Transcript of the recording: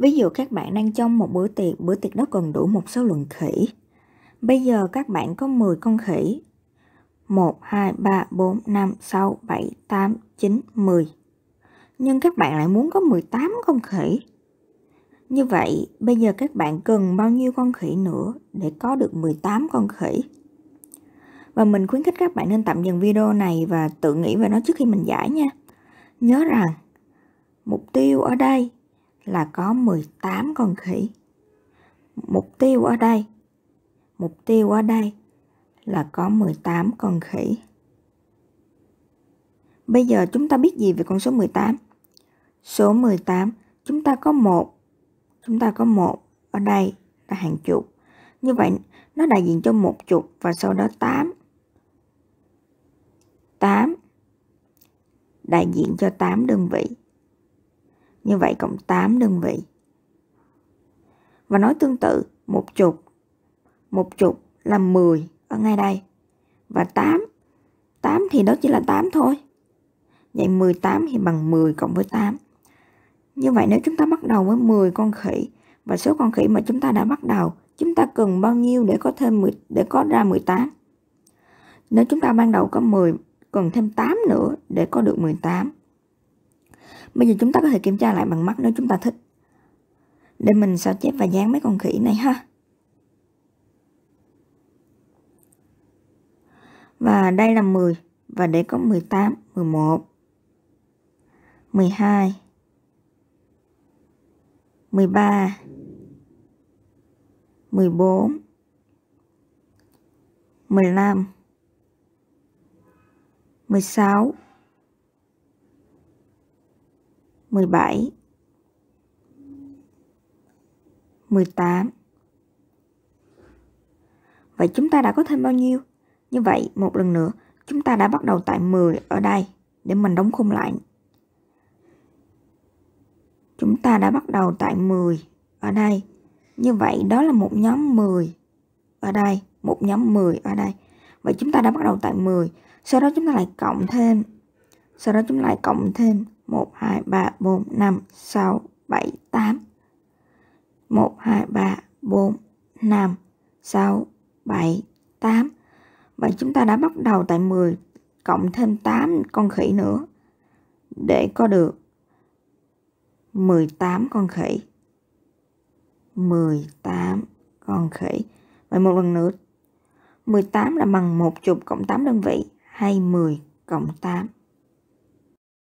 Ví dụ các bạn đang trong một bữa tiệc, bữa tiệc đó cần đủ một số lượng khỉ. Bây giờ các bạn có 10 con khỉ. 1, 2, 3, 4, 5, 6, 7, 8, 9, 10. Nhưng các bạn lại muốn có 18 con khỉ. Như vậy, bây giờ các bạn cần bao nhiêu con khỉ nữa để có được 18 con khỉ? Và mình khuyến khích các bạn nên tạm dừng video này và tự nghĩ về nó trước khi mình giải nha. Nhớ rằng, mục tiêu ở đây là có 18 con khỉ. Mục tiêu ở đây, mục tiêu ở đây là có 18 con khỉ. Bây giờ chúng ta biết gì về con số 18? Số 18, chúng ta có một chúng ta có một ở đây là hàng chục. Như vậy nó đại diện cho một chục và sau đó 8. 8 đại diện cho 8 đơn vị như vậy cộng 8 đơn vị. Và nói tương tự, một chục, một chục là 10 ở ngay đây. Và 8, 8 thì đó chỉ là 8 thôi. Vậy 18 thì bằng 10 cộng với 8. Như vậy nếu chúng ta bắt đầu với 10 con khỉ và số con khỉ mà chúng ta đã bắt đầu, chúng ta cần bao nhiêu để có thêm 10, để có ra 18? Nếu chúng ta ban đầu có 10, cần thêm 8 nữa để có được 18. Bây giờ chúng ta có thể kiểm tra lại bằng mắt nếu chúng ta thích. Để mình sao chép và dán mấy con khỉ này ha. Và đây là 10 và để có 18, 11, 12, 13, 14, 15, 16, 17 18 Vậy chúng ta đã có thêm bao nhiêu? Như vậy, một lần nữa, chúng ta đã bắt đầu tại 10 ở đây để mình đóng khung lại. Chúng ta đã bắt đầu tại 10 ở đây. Như vậy, đó là một nhóm 10 ở đây, một nhóm 10 ở đây. Vậy chúng ta đã bắt đầu tại 10, sau đó chúng ta lại cộng thêm. Sau đó chúng ta lại cộng thêm 1, 2, 3, 4, 5, 6, 7, 8 1, 2, 3, 4, 5, 6, 7, 8 Vậy chúng ta đã bắt đầu tại 10 cộng thêm 8 con khỉ nữa để có được 18 con khỉ. 18 con khỉ. Vậy một lần nữa, 18 là bằng một chục cộng 8 đơn vị hay 10 cộng 8?